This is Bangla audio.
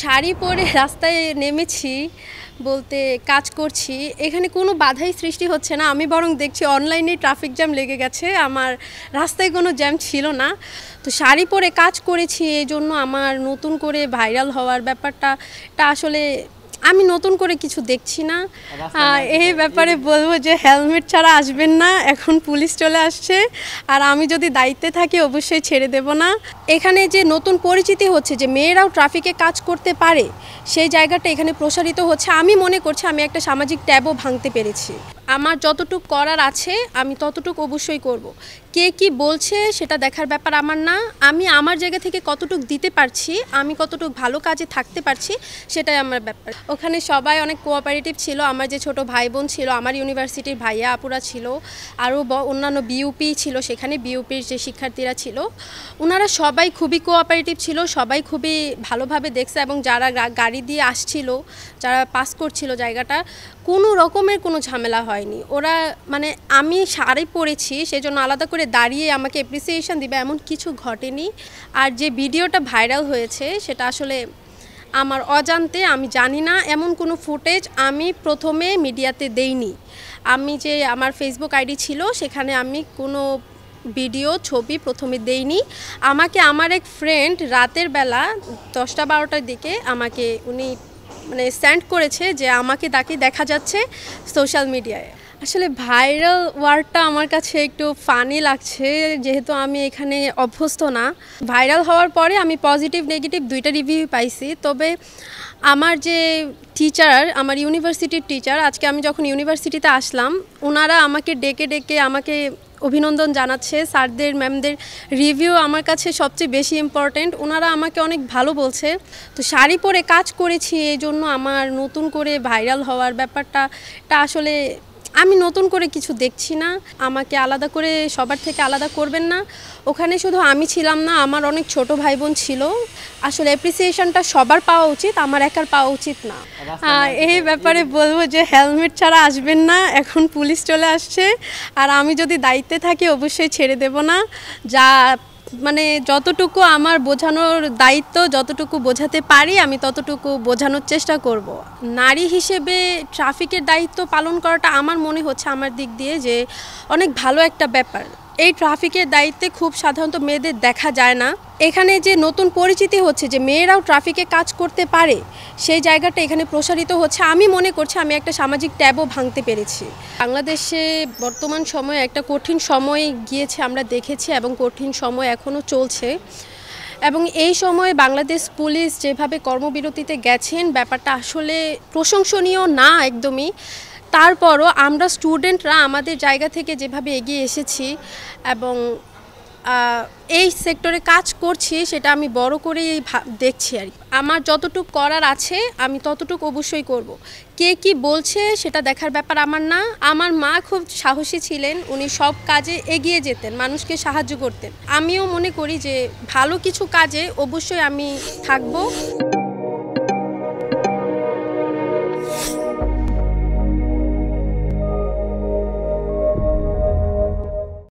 শাড়ি পরে রাস্তায় নেমেছি বলতে কাজ করছি এখানে কোনো বাধাই সৃষ্টি হচ্ছে না আমি বরং দেখছি অনলাইনে ট্রাফিক জ্যাম লেগে গেছে আমার রাস্তায় কোনো জ্যাম ছিল না তো শাড়ি পরে কাজ করেছি এই জন্য আমার নতুন করে ভাইরাল হওয়ার ব্যাপারটা আসলে আমি নতুন করে কিছু দেখছি না এই ব্যাপারে বলবো যে হেলমেট ছাড়া আসবেন না এখন পুলিশ চলে আসছে আর আমি যদি দায়িত্বে থাকি অবশ্যই ছেড়ে দেব না এখানে যে নতুন পরিচিতি হচ্ছে যে মেয়েরাও ট্রাফিকে কাজ করতে পারে সেই জায়গাটা এখানে প্রসারিত হচ্ছে আমি মনে করছি আমি একটা সামাজিক ট্যাবও ভাঙতে পেরেছি আমার যতটুকু করার আছে আমি ততটুকু অবশ্যই করব। কে কি বলছে সেটা দেখার ব্যাপার আমার না আমি আমার জায়গা থেকে কতটুকু দিতে পারছি আমি কতটুকু ভালো কাজে থাকতে পারছি সেটাই আমার ব্যাপার ওখানে সবাই অনেক কোঅপারেটিভ ছিল আমার যে ছোট ভাই বোন ছিল আমার ইউনিভার্সিটির ভাইয়া আপুরা ছিল আরও অন্যান্য বিউপি ছিল সেখানে বিউপির যে শিক্ষার্থীরা ছিল ওনারা সবাই খুবই কোঅপারেটিভ ছিল সবাই খুবই ভালোভাবে দেখছে এবং যারা গাড়ি দিয়ে আসছিল যারা পাস করছিল জায়গাটা কোনো রকমের কোনো ঝামেলা হয় হয়নি ওরা মানে আমি শাড়ি পরেছি সেজন্য আলাদা করে দাঁড়িয়ে আমাকে অ্যাপ্রিসিয়েশন দিবে এমন কিছু ঘটেনি আর যে ভিডিওটা ভাইরাল হয়েছে সেটা আসলে আমার অজান্তে আমি জানি না এমন কোনো ফুটেজ আমি প্রথমে মিডিয়াতে দেইনি আমি যে আমার ফেসবুক আইডি ছিল সেখানে আমি কোনো ভিডিও ছবি প্রথমে দেইনি আমাকে আমার এক ফ্রেন্ড রাতের বেলা দশটা বারোটার দিকে আমাকে উনি মানে স্ট্যান্ড করেছে যে আমাকে তাকে দেখা যাচ্ছে সোশ্যাল মিডিয়ায় আসলে ভাইরাল ওয়ার্ডটা আমার কাছে একটু ফানি লাগছে যেহেতু আমি এখানে অভ্যস্ত না ভাইরাল হওয়ার পরে আমি পজিটিভ নেগেটিভ দুইটা রিভিউ পাইছি তবে আমার যে টিচার আমার ইউনিভার্সিটির টিচার আজকে আমি যখন ইউনিভার্সিটিতে আসলাম ওনারা আমাকে ডেকে ডেকে আমাকে অভিনন্দন জানাচ্ছে স্যারদের ম্যামদের রিভিউ আমার কাছে সবচেয়ে বেশি ইম্পর্ট্যান্ট ওনারা আমাকে অনেক ভালো বলছে তো শাড়ি পরে কাজ করেছি এই জন্য আমার নতুন করে ভাইরাল হওয়ার ব্যাপারটা আসলে আমি নতুন করে কিছু দেখছি না আমাকে আলাদা করে সবার থেকে আলাদা করবেন না ওখানে শুধু আমি ছিলাম না আমার অনেক ছোট ভাই বোন ছিল আসলে অ্যাপ্রিসিয়েশনটা সবার পাওয়া উচিত আমার একার পাওয়া উচিত না এই ব্যাপারে বলবো যে হেলমেট ছাড়া আসবেন না এখন পুলিশ চলে আসছে আর আমি যদি দায়িত্বে থাকি অবশ্যই ছেড়ে দেব না যা মানে যতটুকু আমার বোঝানোর দায়িত্ব যতটুকু বোঝাতে পারি আমি ততটুকু বোঝানোর চেষ্টা করব। নারী হিসেবে ট্রাফিকের দায়িত্ব পালন করাটা আমার মনে হচ্ছে আমার দিক দিয়ে যে অনেক ভালো একটা ব্যাপার এই ট্রাফিকের দায়িত্বে খুব সাধারণত মেয়েদের দেখা যায় না এখানে যে নতুন পরিচিতি হচ্ছে যে মেয়েরাও ট্রাফিকে কাজ করতে পারে সেই জায়গাটা এখানে প্রসারিত হচ্ছে আমি মনে করছি আমি একটা সামাজিক ট্যাবও ভাঙতে পেরেছি বাংলাদেশে বর্তমান সময়ে একটা কঠিন সময় গিয়েছে আমরা দেখেছি এবং কঠিন সময় এখনও চলছে এবং এই সময়ে বাংলাদেশ পুলিশ যেভাবে কর্মবিরতিতে গেছেন ব্যাপারটা আসলে প্রশংসনীয় না একদমই তারপরও আমরা স্টুডেন্টরা আমাদের জায়গা থেকে যেভাবে এগিয়ে এসেছি এবং এই সেক্টরে কাজ করছি সেটা আমি বড় করেই দেখছি আর আমার যতটুক করার আছে আমি ততটুক অবশ্যই করব। কে কি বলছে সেটা দেখার ব্যাপার আমার না আমার মা খুব সাহসী ছিলেন উনি সব কাজে এগিয়ে যেতেন মানুষকে সাহায্য করতেন আমিও মনে করি যে ভালো কিছু কাজে অবশ্যই আমি থাকবো